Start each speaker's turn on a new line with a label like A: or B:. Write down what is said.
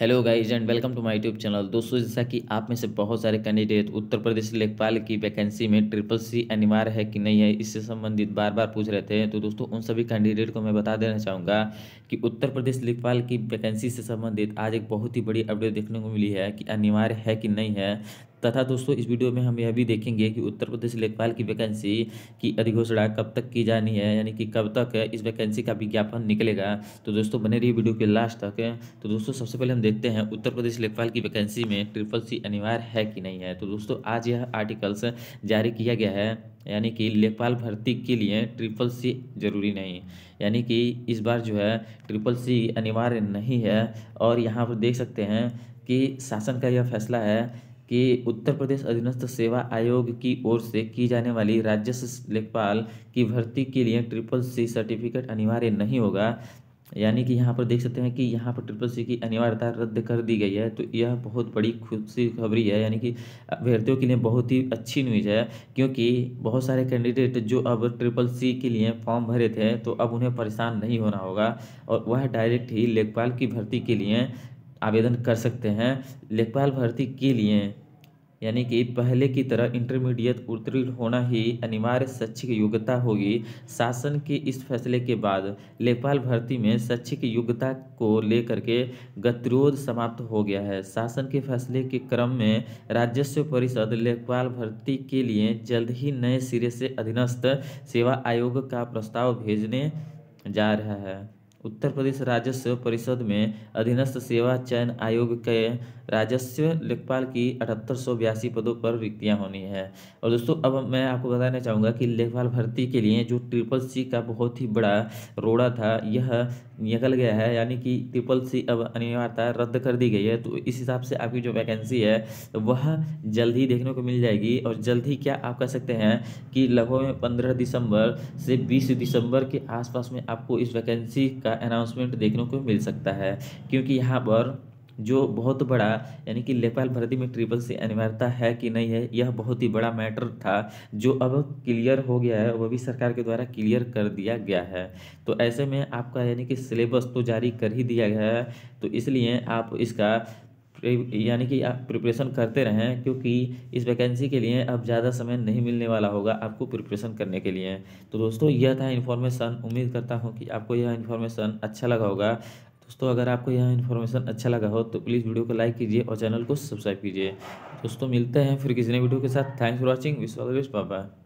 A: hello guys and welcome to my YouTube channel दोस्तों जैसा कि आप में से बहुत सारे कैंडिडेट उत्तर प्रदेश लेखपाल की वैकेंसी में ट्रिपल सी अनिवार्य है कि नहीं है इससे संबंधित बार बार पूछ रहे थे तो दोस्तों उन सभी कैंडिडेट को मैं बता देना चाहूँगा कि उत्तर प्रदेश लेखपाल की वैकेंसी से संबंधित आज एक बहुत ही बड़ी अपडेट देखने को मिली है कि अनिवार्य है कि नहीं है तथा दोस्तों इस वीडियो में हम यह भी देखेंगे कि उत्तर प्रदेश लेखपाल की वैकेंसी की अधिघोषणा कब तक की जानी है यानी कि कब तक इस वैकेंसी का विज्ञापन निकलेगा तो दोस्तों बने रही वीडियो के लास्ट तक तो दोस्तों सबसे पहले हम देखते हैं उत्तर प्रदेश लेखपाल की वैकेंसी में ट्रिपल सी अनिवार्य है कि नहीं है तो दोस्तों आज यह आर्टिकल्स जारी किया गया है यानी कि लेखपाल भर्ती के लिए ट्रिपल सी जरूरी नहीं यानी कि इस बार जो है ट्रिपल सी अनिवार्य नहीं है और यहाँ पर देख सकते हैं कि शासन का यह फैसला है कि उत्तर प्रदेश अधीनस्थ सेवा आयोग की ओर से की जाने वाली राज्य लेखपाल की भर्ती के लिए ट्रिपल सी सर्टिफिकेट अनिवार्य नहीं होगा यानी कि यहाँ पर देख सकते हैं कि यहाँ पर ट्रिपल सी की अनिवार्यता रद्द कर दी गई है तो यह बहुत बड़ी खुशी खबरी है यानी कि अभ्यर्थियों के लिए बहुत ही अच्छी न्यूज़ है क्योंकि बहुत सारे कैंडिडेट जो अब ट्रिपल सी के लिए फॉर्म भरे थे तो अब उन्हें परेशान नहीं होना होगा और वह डायरेक्ट ही लेखपाल की भर्ती के लिए आवेदन कर सकते हैं लेखपाल भर्ती के लिए यानी कि पहले की तरह इंटरमीडिएट उत्तीर्ण होना ही अनिवार्य शैक्षिक योग्यता होगी शासन के इस फैसले के बाद लेखपाल भर्ती में शैक्षिक योग्यता को लेकर के गतिरोध समाप्त हो गया है शासन के फैसले के क्रम में राजस्व परिषद लेखपाल भर्ती के लिए जल्द ही नए सिरे से अधीनस्थ सेवा आयोग का प्रस्ताव भेजने जा रहा है उत्तर प्रदेश राजस्व परिषद में अधीनस्थ सेवा चयन आयोग के राजस्व लेखपाल की अठहत्तर सौ बयासी पदों पर रिक्तियां होनी है और दोस्तों अब मैं आपको बताना चाहूँगा कि लेखपाल भर्ती के लिए जो ट्रिपल सी का बहुत ही बड़ा रोड़ा था यह निकल गया है यानी कि ट्रिपल सी अब अनिवार्यता रद्द कर दी गई है तो इस हिसाब से आपकी जो वैकेंसी है वह जल्द ही देखने को मिल जाएगी और जल्द ही क्या आप कह सकते हैं कि लगभग पंद्रह दिसंबर से बीस दिसंबर के आसपास में आपको इस वैकेंसी का अनाउंसमेंट देखने को मिल सकता है क्योंकि यहाँ पर जो बहुत बड़ा यानी कि लेपाल भर्ती में ट्रिपल सी अनिवार्यता है कि नहीं है यह बहुत ही बड़ा मैटर था जो अब क्लियर हो गया है वह भी सरकार के द्वारा क्लियर कर दिया गया है तो ऐसे में आपका यानी कि सिलेबस तो जारी कर ही दिया गया है तो इसलिए आप इसका यानी कि आप प्रिपरेशन करते रहें क्योंकि इस वैकेंसी के लिए अब ज़्यादा समय नहीं मिलने वाला होगा आपको प्रिपरेशन करने के लिए तो दोस्तों यह था इन्फॉर्मेशन उम्मीद करता हूँ कि आपको यह इन्फॉर्मेशन अच्छा लगा होगा दोस्तों अगर आपको यह इन्फॉर्मेशन अच्छा लगा हो तो प्लीज़ वीडियो को लाइक कीजिए और चैनल को सब्सक्राइब कीजिए दोस्तों मिलते हैं फिर किसी नए वीडियो के साथ thanks for watching wish all best